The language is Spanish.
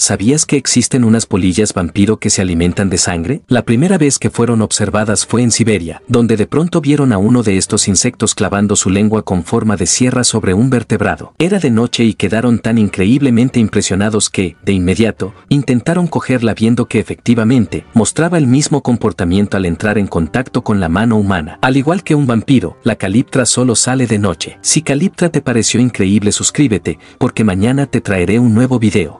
¿Sabías que existen unas polillas vampiro que se alimentan de sangre? La primera vez que fueron observadas fue en Siberia, donde de pronto vieron a uno de estos insectos clavando su lengua con forma de sierra sobre un vertebrado. Era de noche y quedaron tan increíblemente impresionados que, de inmediato, intentaron cogerla viendo que efectivamente mostraba el mismo comportamiento al entrar en contacto con la mano humana. Al igual que un vampiro, la caliptra solo sale de noche. Si caliptra te pareció increíble suscríbete, porque mañana te traeré un nuevo video.